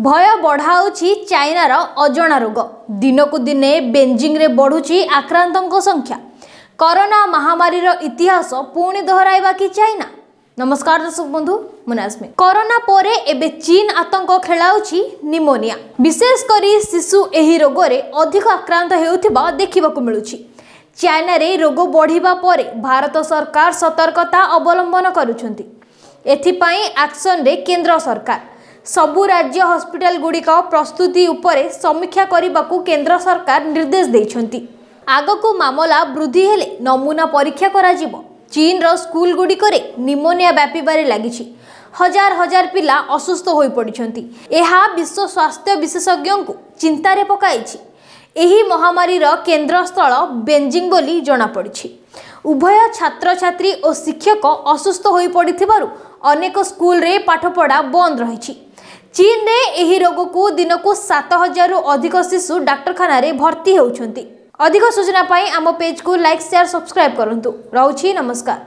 भय बढाउ चाइनार अजना रोग दिनकु दिन बेन्जिङ बढु आक्रान्तको संख्या करना महामारिर इतिहास पो दोहरैवा कि चाइना नमस्कार दर्शक बन्धु मोना पर चीन आतङ्क खेलाउँछ निमोनिया विशेषकरी शिशु रोग रोगले अधिक आक्रांत आक्रान्तु चाइनार रोग बढ्दाप भारत सरकार सतर्कता अवलम्बन गर्थिपी आक्सन केन्द्र सरकार ସବୁ ରାଜ୍ୟ ହସ୍ପିଟାଲ ଗୁଡ଼ିକ ପ୍ରସ୍ତୁତି ଉପରେ ସମୀକ୍ଷା କରିବାକୁ କେନ୍ଦ୍ର ସରକାର ନିର୍ଦ୍ଦେଶ ଦେଇଛନ୍ତି ଆଗକୁ ମାମଲା ବୃଦ୍ଧି ହେଲେ ନମୁନା ପରୀକ୍ଷା କରାଯିବ ଚୀନର ସ୍କୁଲଗୁଡ଼ିକରେ ନିମୋନିଆ ବ୍ୟାପିବାରେ ଲାଗିଛି ହଜାର ହଜାର ପିଲା ଅସୁସ୍ଥ ହୋଇପଡ଼ିଛନ୍ତି ଏହା ବିଶ୍ୱ ସ୍ୱାସ୍ଥ୍ୟ ବିଶେଷଜ୍ଞଙ୍କୁ ଚିନ୍ତାରେ ପକାଇଛି ଏହି ମହାମାରୀର କେନ୍ଦ୍ରସ୍ଥଳ ବେଞ୍ଜିଂ ବୋଲି ଜଣାପଡ଼ିଛି ଉଭୟ ଛାତ୍ରଛାତ୍ରୀ ଓ ଶିକ୍ଷକ ଅସୁସ୍ଥ ହୋଇପଡ଼ିଥିବାରୁ ଅନେକ ସ୍କୁଲରେ ପାଠପଢ଼ା ବନ୍ଦ ରହିଛି चीन ने यह रोग को दिन को सात डाक्टर रु अधिक शिशु डाक्तखाना अधिक सूचना पाई आम पेज को लाइक शेयर सब्सक्राइब करूँ रही नमस्कार